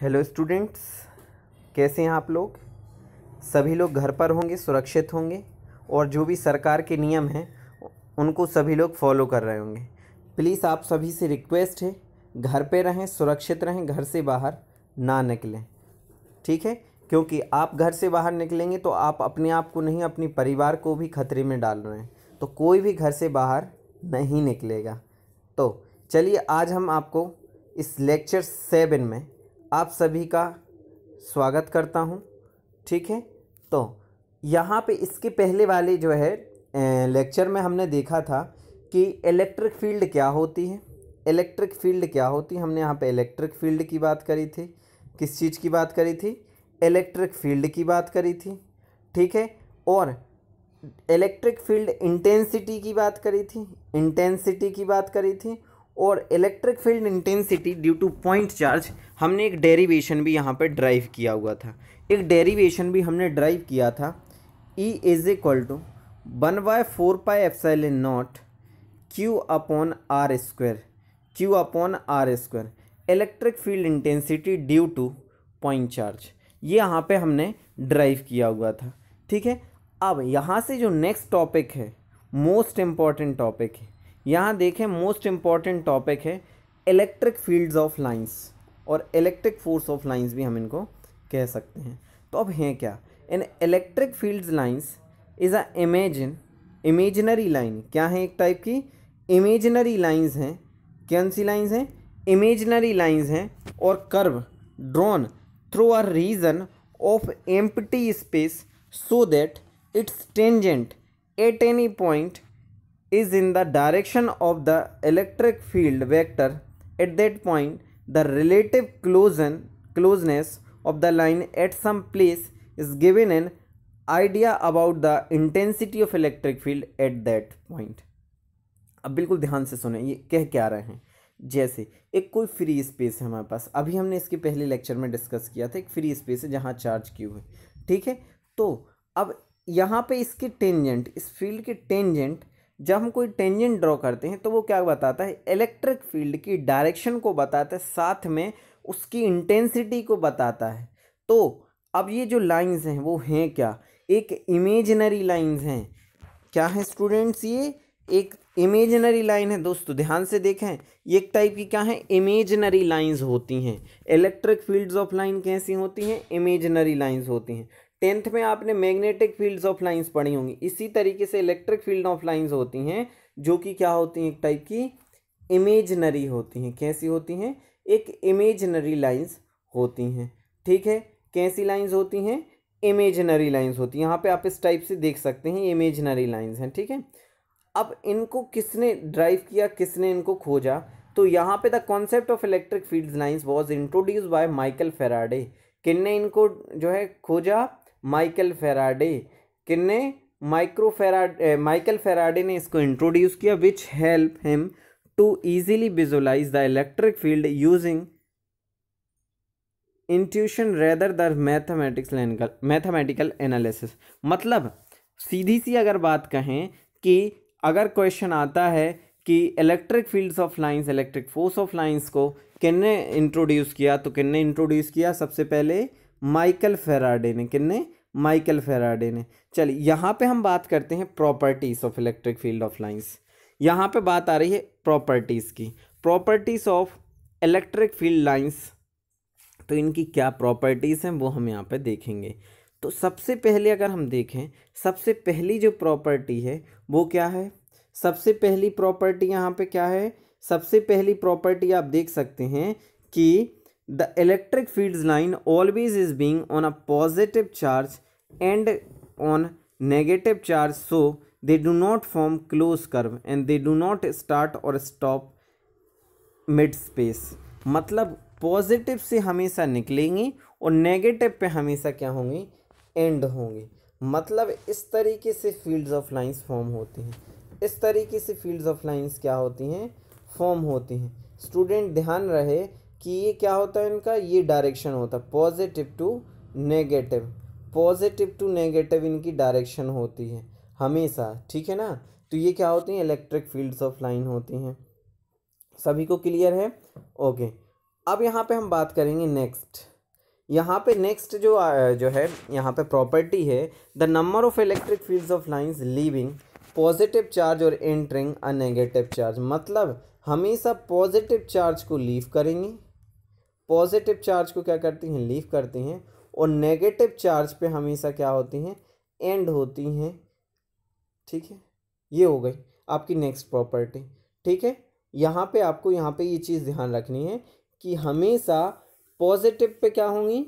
hello students कैसे हैं आप लोग सभी लोग घर पर होंगे सुरक्षित होंगे और जो भी सरकार के नियम हैं उनको सभी लोग फॉलो कर रहे होंगे प्लीज़ आप सभी से रिक्वेस्ट है घर पे रहें सुरक्षित रहें घर से बाहर ना निकलें ठीक है क्योंकि आप घर से बाहर निकलेंगे तो आप अपने आप को नहीं अपने परिवार को भी खतरे में डाल रहे हैं तो कोई भी घर से बाहर नहीं निकलेगा तो चलिए आज हम आपको इस लेक्चर सेवन में आप सभी का स्वागत करता हूँ ठीक है तो यहाँ पे इसके पहले वाले जो है लेक्चर में हमने देखा था कि इलेक्ट्रिक फील्ड क्या होती है इलेक्ट्रिक फील्ड क्या होती है हमने यहाँ पे इलेक्ट्रिक फील्ड की बात करी थी किस चीज़ की बात करी थी इलेक्ट्रिक फील्ड की बात करी थी ठीक है और इलेक्ट्रिक फील्ड इंटेंसिटी की बात करी थी इंटेंसिटी की बात करी थी और electric field intensity due to point charge हमने एक डेरिवेशन भी यहाँ पर ड्राइव किया हुआ था एक डेरिवेशन भी हमने ड्राइव किया था E is equal to one by four pi in naught q upon r square q upon r square electric field intensity due to point charge ये यहाँ पे हमने ड्राइव किया हुआ था ठीक है अब यहाँ से जो नेक्स्ट टॉपिक है मोस्ट इम्पॉर्टेंट टॉपिक है यहाँ देखें मोस्ट इम्पॉर्टेंट टॉपिक है इलेक्ट्रिक फील्ड्स ऑफ लाइंस और इलेक्ट्रिक फोर्स ऑफ लाइंस भी हम इनको कह सकते हैं तो अब हैं क्या an electric fields lines is a imagine imaginary line क्या है एक टाइप की इमेजनरी लाइंस हैं कौन सी लाइंस हैं इमेजनरी लाइंस हैं और curve drawn through a region of empty space so that its tangent at any point is in the direction of the electric field vector at that point the close relative closeness of the line at some place is given an idea about the intensity of electric field at that point अब बिल्कुल ध्यान से सुने ये कह क्या रहे हैं जैसे एक कोई फ्री स्पेस है हमारे पास अभी हमने इसके पहले लेक्चर में डिस्कस किया था एक फ्री स्पेस है जहाँ चार्ज क्यू है ठीक है तो अब यहाँ पे इसके टेंजेंट इस फील्ड के टेंजेंट जब हम कोई टेंजेंट ड्रॉ करते हैं तो वो क्या बताता है इलेक्ट्रिक फील्ड की डायरेक्शन को बताता है साथ में उसकी इंटेंसिटी को बताता है तो अब ये जो लाइंस हैं वो हैं क्या एक इमेजनरी लाइंस हैं क्या है स्टूडेंट्स ये एक इमेजनरी लाइन है दोस्तों ध्यान से देखें ये एक टाइप की क्या है इमेजनरी लाइंस होती हैं इलेक्ट्रिक फील्ड्स ऑफ लाइन कैसी होती हैं इमेजनरी लाइंस होती हैं टेंथ में आपने मैग्नेटिक फील्ड्स ऑफ लाइंस पढ़ी होंगी इसी तरीके से इलेक्ट्रिक फील्ड ऑफ लाइंस होती हैं जो कि क्या होती हैं एक टाइप की इमेजनरी होती हैं कैसी होती हैं एक इमेजनरी लाइंस होती हैं ठीक है कैसी लाइंस होती हैं इमेजनरी लाइंस होती हैं यहाँ पे आप इस टाइप से देख सकते हैं इमेजनरी लाइन्स हैं ठीक है अब इनको किसने ड्राइव किया किसने इनको खोजा तो यहाँ पे the concept of electric field lines was introduce by Michael Faraday किन्ने इनको जो है खोजा माइकल फेराडे किन्ने माइक्रो फेराडे माइकल फेराडे ने इसको इंट्रोड्यूस किया which help him to easily visualise the electric field using intuition rather than mathematics mathematical analysis मतलब सीधी सी अगर बात कहें कि अगर क्वेश्चन आता है कि electric fields of lines electric force of lines को किन्ने इंट्रोड्यूस किया तो किन्ने इंट्रोड्यूस किया सबसे पहले माइकल फेराडे ने किन्ने माइकल फेराडे ने चलिए यहाँ पे हम बात करते हैं properties of electric field of lines यहाँ पे बात आ रही है प्रॉपर्टीज़ की properties of electric field lines तो इनकी क्या प्रॉपर्टीज़ हैं वो हम यहाँ पे देखेंगे तो सबसे पहले अगर हम देखें सबसे पहली जो प्रॉपर्टी है वो क्या है सबसे पहली प्रॉपर्टी यहाँ पे क्या है सबसे पहली प्रॉपर्टी आप देख सकते हैं कि the electric field line always is being on a positive charge and on negative charge so they do not form close curve and they do not start or stop mid space मतलब positive से हमेशा निकलेंगी और negative पे हमेशा क्या होंगी and होंगी मतलब इस तरीके से फील्ड्स ऑफ लाइंस फॉर्म होती हैं इस तरीके से फील्ड्स ऑफ लाइंस क्या होती हैं फॉर्म होती हैं स्टूडेंट ध्यान रहे कि ये क्या होता है इनका ये डायरेक्शन होता है positive to negative positive to negative इनकी डायरेक्शन होती है हमेशा ठीक है ना तो ये क्या होती हैं इलेक्ट्रिक फील्ड्स ऑफ लाइन होती हैं सभी को क्लियर है ओके अब यहाँ पे हम बात करेंगे नेक्स्ट यहाँ पे नेक्स्ट जो जो है यहाँ पे प्रॉपर्टी है the number of electric fields of lines leaving positive charge और एंटरिंग अ नेगेटिव चार्ज मतलब हमेशा पॉजिटिव चार्ज को लीव करेंगे पॉजिटिव चार्ज को क्या करती हैं लीव करती हैं और नेगेटिव चार्ज पे हमेशा क्या होती हैं एंड होती हैं ठीक है ये हो गई आपकी नेक्स्ट प्रॉपर्टी ठीक है यहाँ पे आपको यहाँ पे ये चीज़ ध्यान रखनी है कि हमेशा पॉजिटिव पे क्या होंगी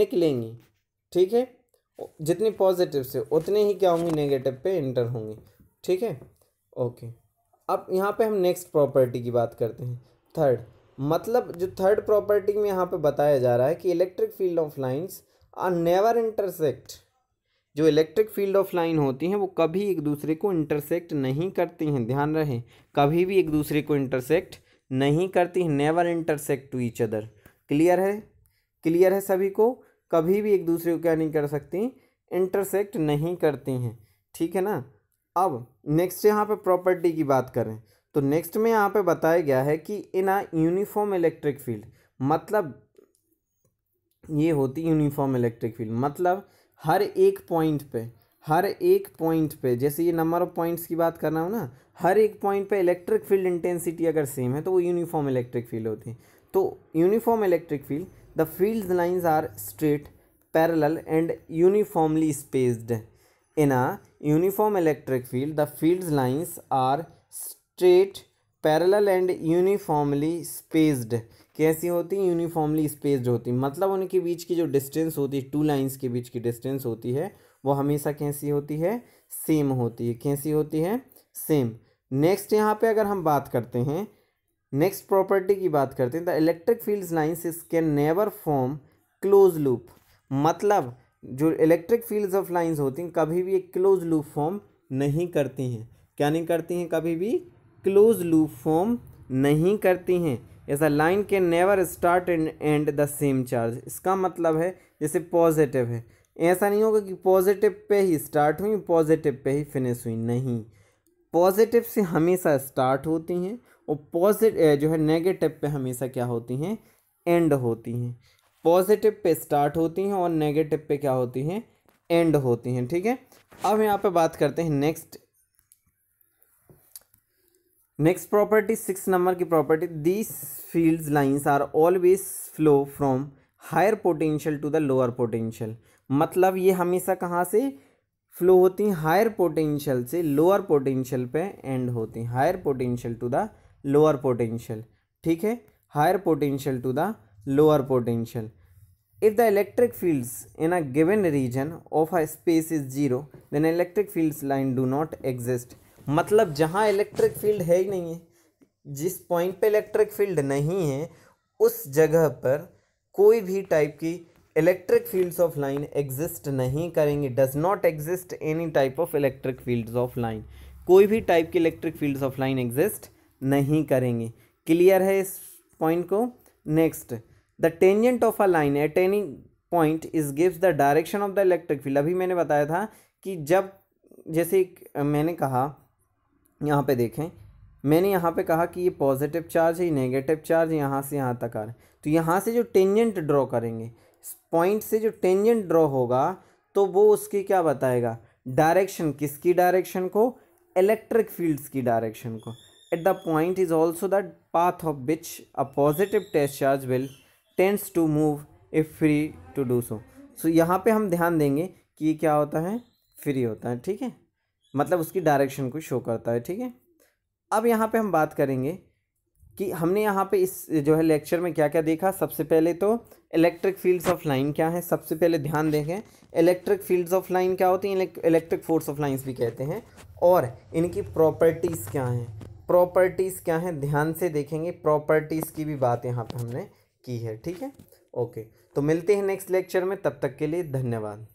निकलेंगी ठीक है जितनी पॉजिटिव से उतने ही क्या होंगी नेगेटिव पे इंटर होंगी ठीक है ओके अब यहाँ पे हम नेक्स्ट प्रॉपर्टी की बात करते हैं थर्ड मतलब जो थर्ड प्रॉपर्टी में यहाँ पे बताया जा रहा है कि electric field of lines are never intersect जो इलेक्ट्रिक फील्ड ऑफ लाइन होती हैं वो कभी एक दूसरे को इंटरसेक्ट नहीं करती हैं ध्यान रहे कभी भी एक दूसरे को इंटरसेक्ट नहीं करती हैं never intersect to each other clear है क्लियर है सभी को कभी भी एक दूसरे को क्या नहीं कर सकती इंटरसेक्ट नहीं करती हैं ठीक है ना अब नेक्स्ट यहाँ पर प्रॉपर्टी की बात करें तो नेक्स्ट में यहाँ पे बताया गया है कि in a uniform electric field मतलब ये होती यूनिफॉर्म इलेक्ट्रिक फील्ड मतलब हर एक पॉइंट पे हर एक पॉइंट पे जैसे ये नंबर ऑफ पॉइंट्स की बात कर रहा हूँ ना हर एक पॉइंट पे इलेक्ट्रिक फील्ड इंटेंसिटी अगर सेम है तो वो यूनिफॉर्म इलेक्ट्रिक फील्ड होती है तो uniform electric field the field lines are straight parallel and uniformly spaced in a uniform electric field the field lines are straight parallel and uniformly spaced कैसी होती है यूनिफॉर्मली स्पेस्ड होती मतलब उनके बीच की जो डिस्टेंस होती है टू लाइंस के बीच की डिस्टेंस होती है वो हमेशा कैसी होती है सेम होती है कैसी होती है सेम नेक्स्ट यहाँ पे अगर हम बात करते हैं नेक्स्ट प्रॉपर्टी की बात करते हैं the electric field lines is can never form close loop मतलब जो इलेक्ट्रिक फील्ड्स ऑफ लाइन्स होती हैं कभी भी एक क्लोज लूप फॉर्म नहीं करती हैं क्या नहीं करती हैं कभी भी क्लोज लूप फॉर्म नहीं करती हैं ऐसा लाइन के never start and end the same charge इसका मतलब है जैसे पॉजिटिव है ऐसा नहीं होगा कि पॉजिटिव पे ही स्टार्ट हुई पॉजिटिव पे ही फिनिश हुई नहीं पॉजिटिव से हमेशा स्टार्ट होती हैं और पॉजिट जो है नेगेटिव पे हमेशा क्या होती हैं एंड होती हैं पॉजिटिव पे स्टार्ट होती हैं और नेगेटिव पे क्या होती हैं एंड होती हैं ठीक है अब यहाँ पे बात करते हैं next next property six number की property these field lines are always flow from higher potential to the lower potential मतलब ये हमेशा कहाँ से फ्लो होती हैं हायर पोटेंशियल से लोअर पोटेंशियल पे एंड होती हैं higher potential to the lower potential ठीक है higher potential to the lower potential if the electric fields in a given region of a space is zero then electric fields line do not exist मतलब जहाँ electric field है ही नहीं है जिस point पे electric field नहीं है उस जगह पर कोई भी टाइप की electric fields of line exist नहीं करेंगी does not exist any type of electric fields of line कोई भी टाइप की electric fields of line exist नहीं करेंगे क्लियर है इस पॉइंट को next the tangent of a line at any point is gives the direction of the electric field अभी मैंने बताया था कि जब जैसे मैंने कहा यहाँ पे देखें मैंने यहाँ पे कहा कि ये पॉजिटिव चार्ज है ये नेगेटिव चार्ज यहाँ से यहाँ तक आ रहा है तो यहाँ से जो टेंजेंट ड्रॉ करेंगे पॉइंट से जो टेंजेंट ड्रॉ होगा तो वो उसकी क्या बताएगा डायरेक्शन किसकी डायरेक्शन को इलेक्ट्रिक फील्ड्स की डायरेक्शन को at the point is also the path of which a positive test charge will tends to move if free to do so so यहाँ पे हम ध्यान देंगे कि ये क्या होता है फ्री होता है ठीक है मतलब उसकी डायरेक्शन को शो करता है ठीक है अब यहाँ पे हम बात करेंगे कि हमने यहाँ पे इस जो है लेक्चर में क्या क्या देखा सबसे पहले तो इलेक्ट्रिक फील्ड्स ऑफ लाइन क्या है सबसे पहले ध्यान देखें इलेक्ट्रिक फील्ड्स ऑफ लाइन क्या होती हैं इलेक्ट्रिक फोर्स ऑफ लाइन्स भी कहते हैं और इनकी प्रॉपर्टीज़ क्या हैं प्रॉपर्टीज़ क्या हैं ध्यान से देखेंगे प्रॉपर्टीज़ की भी बात यहाँ पर हमने की है ठीक है ओके तो मिलते हैं नेक्स्ट लेक्चर में तब तक के लिए धन्यवाद